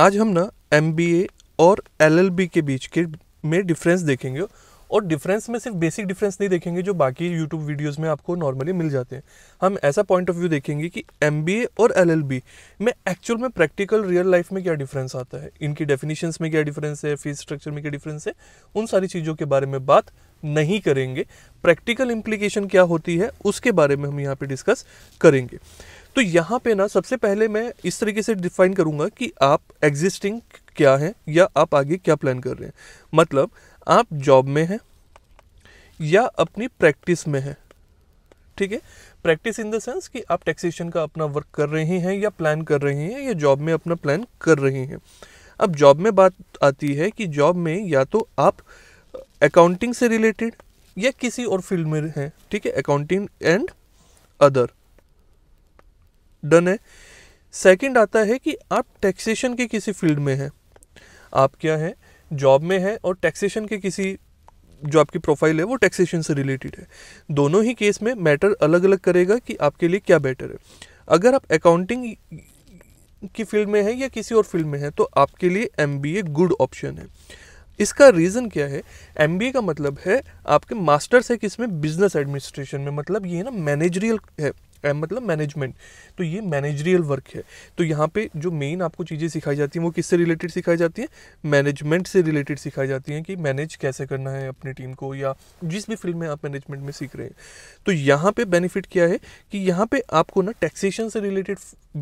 आज हम ना एम और एल के बीच के में डिफरेंस देखेंगे और डिफरेंस में सिर्फ बेसिक डिफरेंस नहीं देखेंगे जो बाकी यूट्यूब वीडियोस में आपको नॉर्मली मिल जाते हैं हम ऐसा पॉइंट ऑफ व्यू देखेंगे कि एम और एल में एक्चुअल में प्रैक्टिकल रियल लाइफ में क्या डिफरेंस आता है इनकी डेफिनेशंस में क्या डिफरेंस है फीस स्ट्रक्चर में क्या डिफरेंस है उन सारी चीज़ों के बारे में बात नहीं करेंगे प्रैक्टिकल इम्प्लीकेशन क्या होती है उसके बारे में हम यहाँ पर डिस्कस करेंगे तो यहाँ पे ना सबसे पहले मैं इस तरीके से डिफाइन करूँगा कि आप एग्जिस्टिंग क्या हैं या आप आगे क्या प्लान कर रहे हैं मतलब आप जॉब में हैं या अपनी प्रैक्टिस में हैं ठीक है प्रैक्टिस इन द सेंस कि आप टैक्सेशन का अपना वर्क कर रहे हैं या प्लान कर रहे हैं या जॉब में अपना प्लान कर रहे हैं अब जॉब में बात आती है कि जॉब में या तो आप अकाउंटिंग से रिलेटेड या किसी और फील्ड में हैं ठीक है अकाउंटिंग एंड अदर डन है सेकंड आता है कि आप टैक्सेशन के किसी फील्ड में हैं आप क्या हैं जॉब में हैं और टैक्सेशन के किसी जो आपकी प्रोफाइल है वो टैक्सेशन से रिलेटेड है दोनों ही केस में मैटर अलग अलग करेगा कि आपके लिए क्या बेटर है अगर आप अकाउंटिंग की फील्ड में हैं या किसी और फील्ड में है तो आपके लिए एम गुड ऑप्शन है इसका रीज़न क्या है एम का मतलब है आपके मास्टर्स है किसमें बिजनेस एडमिनिस्ट्रेशन में मतलब ये ना मैनेजरियल है मतलब मैनेजमेंट तो ये मैनेजरियल वर्क है तो यहाँ पे जो मेन आपको चीज़ें सिखाई जाती हैं वो किससे रिलेटेड सिखाई जाती हैं मैनेजमेंट से रिलेटेड सिखाई जाती हैं कि मैनेज कैसे करना है अपनी टीम को या जिस भी फील्ड में आप मैनेजमेंट में सीख रहे हैं तो यहाँ पर बेनिफिट क्या है कि यहाँ पर आपको ना टैक्सेशन से रिलेटेड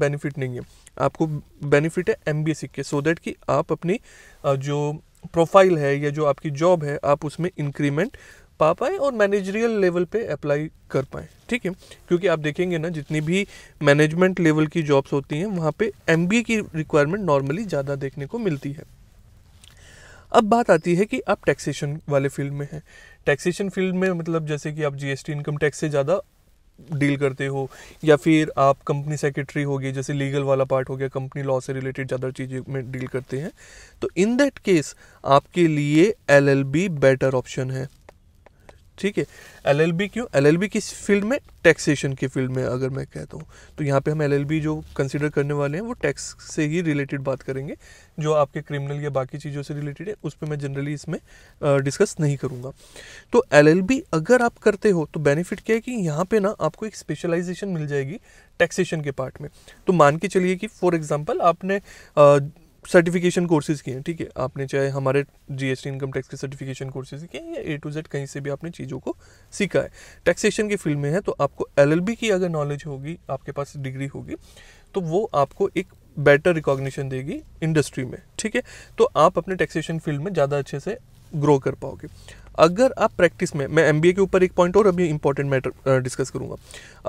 बेनिफिट नहीं है आपको बेनिफिट है एम बी के सो दैट कि आप अपनी जो प्रोफाइल है या जो आपकी जॉब है आप उसमें इंक्रीमेंट पा पाएँ और मैनेजरियल लेवल पे अप्लाई कर पाएँ ठीक है क्योंकि आप देखेंगे ना जितनी भी मैनेजमेंट लेवल की जॉब्स होती हैं वहाँ पे एम की रिक्वायरमेंट नॉर्मली ज़्यादा देखने को मिलती है अब बात आती है कि आप टैक्सेशन वाले फील्ड में हैं टैक्सेशन फील्ड में मतलब जैसे कि आप जीएसटी इनकम टैक्स से ज़्यादा डील करते हो या फिर आप कंपनी सेक्रेटरी हो गए जैसे लीगल वाला पार्ट हो गया कंपनी लॉ से रिलेटेड ज़्यादा चीज़ें में डील करते हैं तो इन दैट केस आपके लिए एलएलबी बेटर ऑप्शन है ठीक है एलएलबी क्यों एलएलबी किस फील्ड में टैक्सेशन के फील्ड में अगर मैं कहता हूँ तो यहाँ पे हम एलएलबी जो कंसिडर करने वाले हैं वो टैक्स से ही रिलेटेड बात करेंगे जो आपके क्रिमिनल या बाकी चीज़ों से रिलेटेड है उस पर मैं जनरली इसमें डिस्कस नहीं करूँगा तो बी अगर आप करते हो तो बेनिफिट क्या है कि यहाँ पर ना आपको एक स्पेशलाइजेशन मिल जाएगी टैक्सेशन के पार्ट में तो मान के चलिए कि फॉर एग्ज़ाम्पल आपने सर्टिफिकेशन कोर्सेज़ किए हैं ठीक है आपने चाहे हमारे जीएसटी इनकम टैक्स के सर्टिफिकेशन कोर्सेज़ किए हैं या ए टू जेड कहीं से भी आपने चीज़ों को सीखा है टैक्सेशन की फील्ड में है तो आपको एल की अगर नॉलेज होगी आपके पास डिग्री होगी तो वो आपको एक बेटर रिकॉग्निशन देगी इंडस्ट्री में ठीक है तो आप अपने टैक्सेशन फील्ड में ज़्यादा अच्छे से ग्रो कर पाओगे अगर आप प्रैक्टिस में मैं एम के ऊपर एक पॉइंट और अभी इंपॉर्टेंट मैटर डिस्कस करूंगा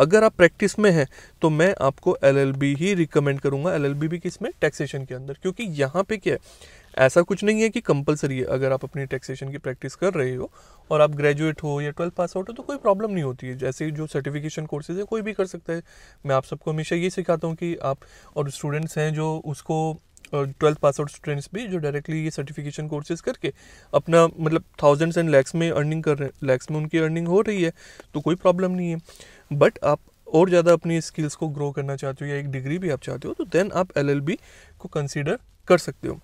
अगर आप प्रैक्टिस में हैं तो मैं आपको एल ही रिकमेंड करूँगा एल भी किस में टैक्सेशन के अंदर क्योंकि यहाँ पे क्या है ऐसा कुछ नहीं है कि कंपलसरी है अगर आप अपनी टैक्सेशन की प्रैक्टिस कर रहे हो और आप ग्रेजुएट हो या ट्वेल्थ पास आउट हो तो कोई प्रॉब्लम नहीं होती है जैसे जो सर्टिफिकेशन कोर्सेज है कोई भी कर सकता है मैं आप सबको हमेशा ये सिखाता हूँ कि आप और स्टूडेंट्स हैं जो उसको ट्वेल्थ पास आउट स्टूडेंट्स भी जो डायरेक्टली ये सर्टिफिकेशन कोर्सेज करके अपना मतलब थाउजेंड्स एंड लैक्स में अर्निंग कर रहे हैं लैक्स में उनकी अर्निंग हो रही है तो कोई प्रॉब्लम नहीं है बट आप और ज़्यादा अपनी स्किल्स को ग्रो करना चाहते हो या एक डिग्री भी आप चाहते हो तो देन आप एल को कंसिडर कर सकते हो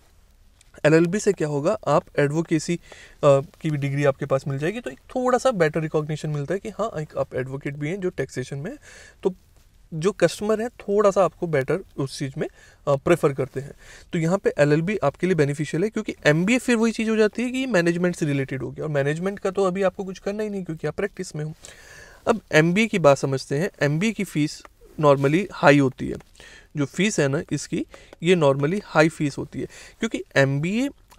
एल से क्या होगा आप एडवोकेसी की भी डिग्री आपके पास मिल जाएगी तो एक थोड़ा सा बेटर रिकॉग्निशन मिलता है कि हाँ एक आप एडवोकेट भी हैं जो टैक्सेशन में तो जो कस्टमर हैं थोड़ा सा आपको बेटर उस चीज़ में प्रेफर करते हैं तो यहाँ पे एल आपके लिए बेनिफिशियल है क्योंकि एम फिर वही चीज़ हो जाती है कि मैनेजमेंट से रिलेटेड हो गया और मैनेजमेंट का तो अभी आपको कुछ करना ही नहीं क्योंकि आप प्रैक्टिस में हो अब एम की बात समझते हैं एम की फ़ीस नॉर्मली हाई होती है जो फ़ीस है ना इसकी ये नॉर्मली हाई फीस होती है क्योंकि एम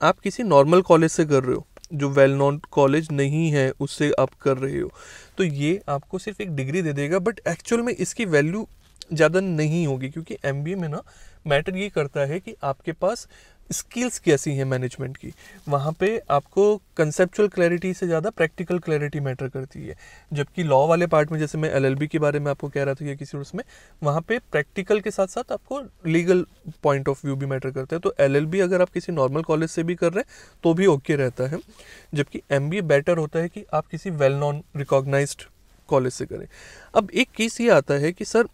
आप किसी नॉर्मल कॉलेज से कर रहे हो जो वेल नॉन कॉलेज नहीं है उससे आप कर रहे हो तो ये आपको सिर्फ एक डिग्री दे देगा बट एक्चुअल में इसकी वैल्यू ज़्यादा नहीं होगी क्योंकि एम में ना मैटर ये करता है कि आपके पास स्किल्स कैसी हैं मैनेजमेंट की वहाँ पे आपको कंसेप्चुअल क्लैरिटी से ज़्यादा प्रैक्टिकल क्लैरिटी मैटर करती है जबकि लॉ वाले पार्ट में जैसे मैं एलएलबी के बारे में आपको कह रहा था या किसी उसमें वहाँ पे प्रैक्टिकल के साथ साथ आपको लीगल पॉइंट ऑफ व्यू भी मैटर करता है तो एल अगर आप किसी नॉर्मल कॉलेज से भी कर रहे हैं तो भी ओके रहता है जबकि एम बेटर होता है कि आप किसी वेल नॉन रिकॉग्नाइज कॉलेज से करें अब एक केस ये आता है कि सर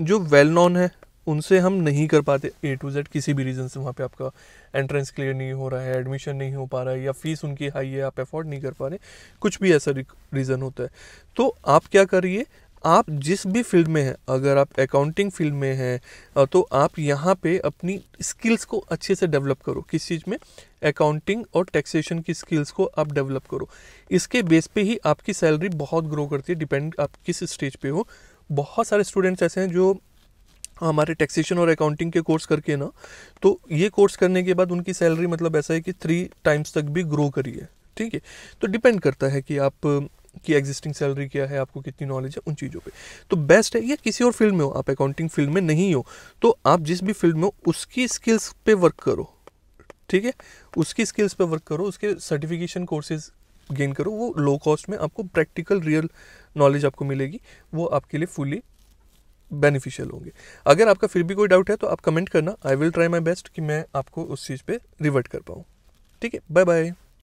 जो वेल नॉन है उनसे हम नहीं कर पाते ए टू जेड किसी भी रीज़न से वहाँ पे आपका एंट्रेंस क्लियर नहीं हो रहा है एडमिशन नहीं हो पा रहा है या फीस उनकी हाई है आप एफोर्ड नहीं कर पा रहे कुछ भी ऐसा रीज़न होता है तो आप क्या करिए आप जिस भी फील्ड में हैं अगर आप अकाउंटिंग फील्ड में हैं तो आप यहाँ पे अपनी स्किल्स को अच्छे से डेवलप करो किस चीज़ में अकाउंटिंग और टैक्सेशन की स्किल्स को आप डेवलप करो इसके बेस पे ही आपकी सैलरी बहुत ग्रो करती है डिपेंड आप किस स्टेज पे हो बहुत सारे स्टूडेंट्स ऐसे हैं जो हाँ, हमारे टैक्सेशन और अकाउंटिंग के कोर्स करके ना तो ये कोर्स करने के बाद उनकी सैलरी मतलब ऐसा है कि थ्री टाइम्स तक भी ग्रो करी है ठीक है तो डिपेंड करता है कि आप की एग्जिस्टिंग सैलरी क्या है आपको कितनी नॉलेज है उन चीज़ों पे तो बेस्ट है या किसी और फील्ड में हो आप अकाउंटिंग फील्ड में नहीं हो तो आप जिस भी फील्ड में हो उसकी स्किल्स पे वर्क करो ठीक है उसकी स्किल्स पे वर्क करो उसके सर्टिफिकेशन कोर्सेज गेन करो वो लो कॉस्ट में आपको प्रैक्टिकल रियल नॉलेज आपको मिलेगी वो आपके लिए फुली बेनिफिशियल होंगे अगर आपका फिर भी कोई डाउट है तो आप कमेंट करना I will try my best कि मैं आपको उस चीज़ पर रिवर्ट कर पाऊँ ठीक है बाय बाय